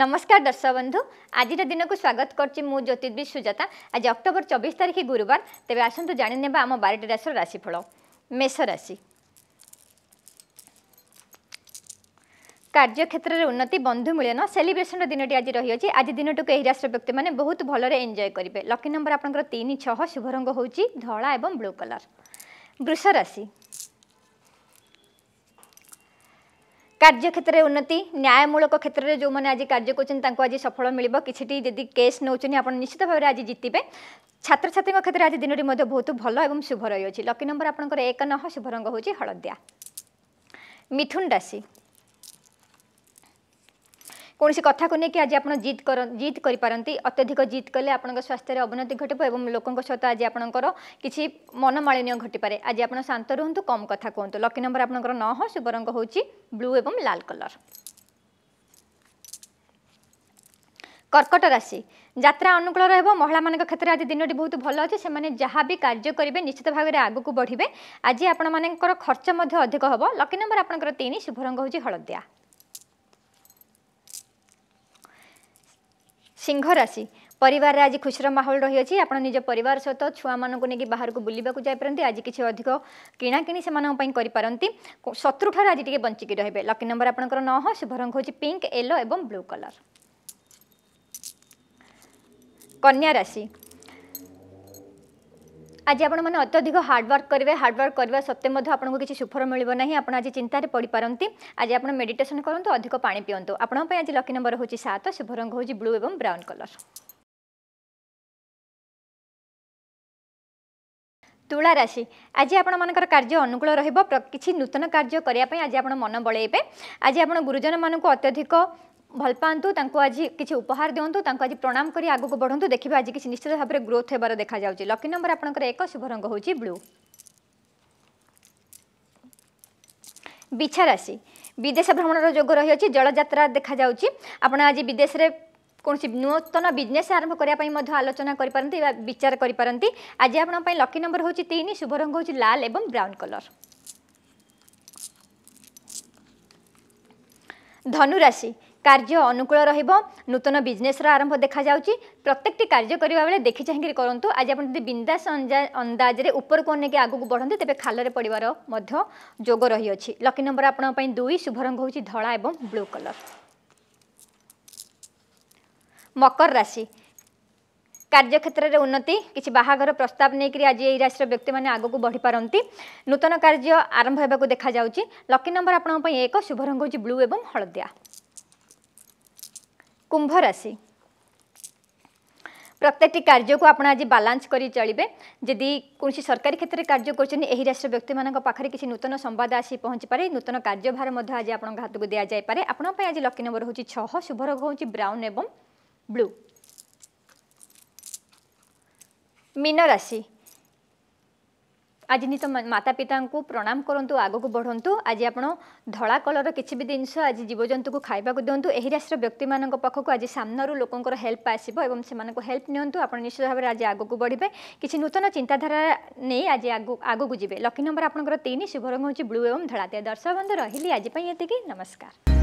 ନମସ୍କାର ଦର୍ଶକ ବନ୍ଧୁ ଆଜିର ଦିନକୁ ସ୍ୱାଗତ କରୁଛି ମୁଁ ଜ୍ୟୋତିର୍ବି ସୁଜାତା ଆଜି ଅକ୍ଟୋବର ଚବିଶ ତାରିଖ ଗୁରୁବାର ତେବେ ଆସନ୍ତୁ ଜାଣିନେବା ଆମ ବାରିଟି ରାଶିର ରାଶିଫଳ ମେଷ ରାଶି କାର୍ଯ୍ୟକ୍ଷେତ୍ରରେ ଉନ୍ନତି ବନ୍ଧୁ ମିଳନ ସେଲିବ୍ରେସନ୍ର ଦିନଟି ଆଜି ରହିଅଛି ଆଜି ଦିନଟିକୁ ଏହି ରାଶିର ବ୍ୟକ୍ତିମାନେ ବହୁତ ଭଲରେ ଏନ୍ଜୟ କରିବେ ଲକି ନମ୍ବର ଆପଣଙ୍କର ତିନି ଛଅ ଶୁଭରଙ୍ଗ ହେଉଛି ଧଳା ଏବଂ ବ୍ଲୁ କଲର୍ ବୃଷ ରାଶି କାର୍ଯ୍ୟକ୍ଷେତ୍ରରେ ଉନ୍ନତି ନ୍ୟାୟମୂଳକ କ୍ଷେତ୍ରରେ ଯେଉଁମାନେ ଆଜି କାର୍ଯ୍ୟ କରୁଛନ୍ତି ତାଙ୍କୁ ଆଜି ସଫଳ ମିଳିବ କିଛିଟି ଯଦି କେସ୍ ନେଉଛନ୍ତି ଆପଣ ନିଶ୍ଚିତ ଭାବରେ ଆଜି ଜିତିବେ ଛାତ୍ରଛାତ୍ରୀଙ୍କ କ୍ଷେତ୍ରରେ ଆଜି ଦିନଟି ମଧ୍ୟ ବହୁତ ଭଲ ଏବଂ ଶୁଭ ରହିଅଛି ଲକି ନମ୍ବର ଆପଣଙ୍କର ଏକ ନହ ଶୁଭ ରଙ୍ଗ ହେଉଛି ହଳଦିଆ ମିଥୁନ ରାଶି କୌଣସି କଥାକୁ ନେଇକି ଆଜି ଆପଣ ଜିଦ୍ କର ଜିଦ୍ କରିପାରନ୍ତି ଅତ୍ୟଧିକ ଜିଦ୍ କଲେ ଆପଣଙ୍କ ସ୍ୱାସ୍ଥ୍ୟରେ ଅବନତି ଘଟିବ ଏବଂ ଲୋକଙ୍କ ସହିତ ଆଜି ଆପଣଙ୍କର କିଛି ମନମାଳିନ୍ୟ ଘଟିପାରେ ଆଜି ଆପଣ ଶାନ୍ତ ରୁହନ୍ତୁ କମ୍ କଥା କୁହନ୍ତୁ ଲକି ନମ୍ବର ଆପଣଙ୍କର ନଅ ଶୁଭ ରଙ୍ଗ ହେଉଛି ବ୍ଲୁ ଏବଂ ଲାଲ କଲର୍ কর্কট রাশি যাত্রা অনুকূল রহব মহিলা মান ক্ষেত্রে আজ দিনটি বহুত ভাল অছে সে যা বি কার্য করবে নিশ্চিত ভাবে আগুক বড়বে আজ আপনার খরচ অধিক হব লকি নম্বর আপনার তিন শুভ রঙ হচ্ছে হলদিয়া ସିଂହ ରାଶି ପରିବାରରେ ଆଜି ଖୁସିର ମାହୋଲ ରହିଅଛି ଆପଣ ନିଜ ପରିବାର ସହିତ ଛୁଆମାନଙ୍କୁ ନେଇକି ବାହାରକୁ ବୁଲିବାକୁ ଯାଇପାରନ୍ତି ଆଜି କିଛି ଅଧିକ କିଣାକିଣି ସେମାନଙ୍କ ପାଇଁ କରିପାରନ୍ତି ଶତ୍ରୁଠାରୁ ଆଜି ଟିକେ ବଞ୍ଚିକି ରହିବେ ଲକି ନମ୍ବର ଆପଣଙ୍କର ନଅ ଶୁଭ ରଙ୍ଗ ହେଉଛି ପିଙ୍କ ୟେଲୋ ଏବଂ ବ୍ଲୁ କଲର କନ୍ୟା ରାଶି ଆଜି ଆପଣମାନେ ଅତ୍ୟଧିକ ହାର୍ଡୱାର୍କ କରିବେ ହାର୍ଡୱାର୍କ କରିବା ସତ୍ତ୍ୱେ ମଧ୍ୟ ଆପଣଙ୍କୁ କିଛି ସୁଫଳ ମିଳିବ ନାହିଁ ଆପଣ ଆଜି ଚିନ୍ତାରେ ପଡ଼ିପାରନ୍ତି ଆଜି ଆପଣ ମେଡିଟେସନ୍ କରନ୍ତୁ ଅଧିକ ପାଣି ପିଅନ୍ତୁ ଆପଣଙ୍କ ପାଇଁ ଆଜି ଲକି ନମ୍ବର ହେଉଛି ସାତ ଶୁଭ ରଙ୍ଗ ହେଉଛି ବ୍ଲୁ ଏବଂ ବ୍ରାଉନ୍ କଲର୍ ତୁଳା ରାଶି ଆଜି ଆପଣମାନଙ୍କର କାର୍ଯ୍ୟ ଅନୁକୂଳ ରହିବ କିଛି ନୂତନ କାର୍ଯ୍ୟ କରିବା ପାଇଁ ଆଜି ଆପଣ ମନ ବଳେଇବେ ଆଜି ଆପଣ ଗୁରୁଜନମାନଙ୍କୁ ଅତ୍ୟଧିକ ଭଲ ପାଆନ୍ତୁ ତାଙ୍କୁ ଆଜି କିଛି ଉପହାର ଦିଅନ୍ତୁ ତାଙ୍କୁ ଆଜି ପ୍ରଣାମ କରି ଆଗକୁ ବଢ଼ନ୍ତୁ ଦେଖିବେ ଆଜି କିଛି ନିଶ୍ଚିତ ଭାବରେ ଗ୍ରୋଥ୍ ହେବାର ଦେଖାଯାଉଛି ଲକି ନମ୍ବର ଆପଣଙ୍କର ଏକ ଶୁଭ ରଙ୍ଗ ହେଉଛି ବ୍ଲୁ ବିଛା ରାଶି ବିଦେଶ ଭ୍ରମଣର ଯୋଗ ରହିଅଛି ଜଳଯାତ୍ରା ଦେଖାଯାଉଛି ଆପଣ ଆଜି ବିଦେଶରେ କୌଣସି ନୂତନ ବିଜନେସ୍ ଆରମ୍ଭ କରିବା ପାଇଁ ମଧ୍ୟ ଆଲୋଚନା କରିପାରନ୍ତି ବା ବିଚାର କରିପାରନ୍ତି ଆଜି ଆପଣଙ୍କ ପାଇଁ ଲକି ନମ୍ବର ହେଉଛି ତିନି ଶୁଭ ରଙ୍ଗ ହେଉଛି ଲାଲ ଏବଂ ବ୍ରାଉନ୍ କଲର୍ ଧନୁରାଶି କାର୍ଯ୍ୟ ଅନୁକୂଳ ରହିବ ନୂତନ ବିଜନେସ୍ର ଆରମ୍ଭ ଦେଖାଯାଉଛି ପ୍ରତ୍ୟେକଟି କାର୍ଯ୍ୟ କରିବା ବେଳେ ଦେଖି ଚାହିଁକିରି କରନ୍ତୁ ଆଜି ଆପଣ ଯଦି ବିନ୍ଦାସ ଅନ୍ଦାଜରେ ଉପରକୁ ଅନେଇକି ଆଗକୁ ବଢ଼ନ୍ତି ତେବେ ଖାଲରେ ପଡ଼ିବାର ମଧ୍ୟ ଯୋଗ ରହିଅଛି ଲକି ନମ୍ବର ଆପଣଙ୍କ ପାଇଁ ଦୁଇ ଶୁଭ ରଙ୍ଗ ହେଉଛି ଧଳା ଏବଂ ବ୍ଲୁ କଲର୍ ମକର ରାଶି କାର୍ଯ୍ୟକ୍ଷেত্রে উন্নতি কিছু বাহাঘর প্রস্তাব নিয়ে আজ এই রাশির ব্যক্তি মানে আগুক বড়ি পারতি নূতন কার্য আরম্ভ হওয়া দেখা যাচ্ছে লকি নম্বর আপনার এক শুভ রঙ হচ্ছে ব্লু এবং হলদিয়া কুম্ভ রাশি প্রত্যেকটি কার্যকু আপনার আজ বালান্স করে চলবে যদি কোণী সরকারি ক্ষেত্রে কার্য করছেন এই রাশির ব্যক্তি পাখে কিছু নূতন সম্বাদ আসি পৌঁছিপারে নূতন কার্যভার মধ্যে আজ আপনার হাতক দিয়া যাইপরে আপনার আজ লকি নম্বর হচ্ছে ছহ শুভ রোগ হচ্ছে ব্রাউন এবং ব্লু মীন রাশি আজি ନିଜ ମାତା ପିତାଙ୍କୁ ପ୍ରଣାମ କରନ୍ତୁ ଆଗକୁ ବଢ଼ନ୍ତୁ ଆଜି ଆପଣ ଧଳା କଲର୍ର କିଛି ବି ଜିନିଷ ଆଜି ଜୀବଜନ୍ତୁକୁ ଖାଇବାକୁ ଦିଅନ୍ତୁ ଏହି ରାଶିର ବ୍ୟକ୍ତିମାନଙ୍କ ପାଖକୁ ଆଜି ସାମ୍ନାରୁ ଲୋକଙ୍କର ହେଲ୍ପ ଆସିବ ଏବଂ ସେମାନଙ୍କୁ ହେଲ୍ପ ନିଅନ୍ତୁ ଆପଣ ନିଶ୍ଚିତ ଭାବରେ ଆଜି ଆଗକୁ ବଢ଼ିବେ କିଛି ନୂତନ ଚିନ୍ତାଧାରା ନେଇ ଆଜି ଆଗକୁ ଯିବେ ଲକି ନମ୍ବର ଆପଣଙ୍କର ତିନି ଶୁଭ ରଙ୍ଗ ହେଉଛି ବ୍ଲୁ ଏବଂ ଧଳା ଦିଆ ଦର୍ଶକ ବନ୍ଧୁ ରହିଲି ଆଜି ପାଇଁ ଏତିକି ନମସ୍କାର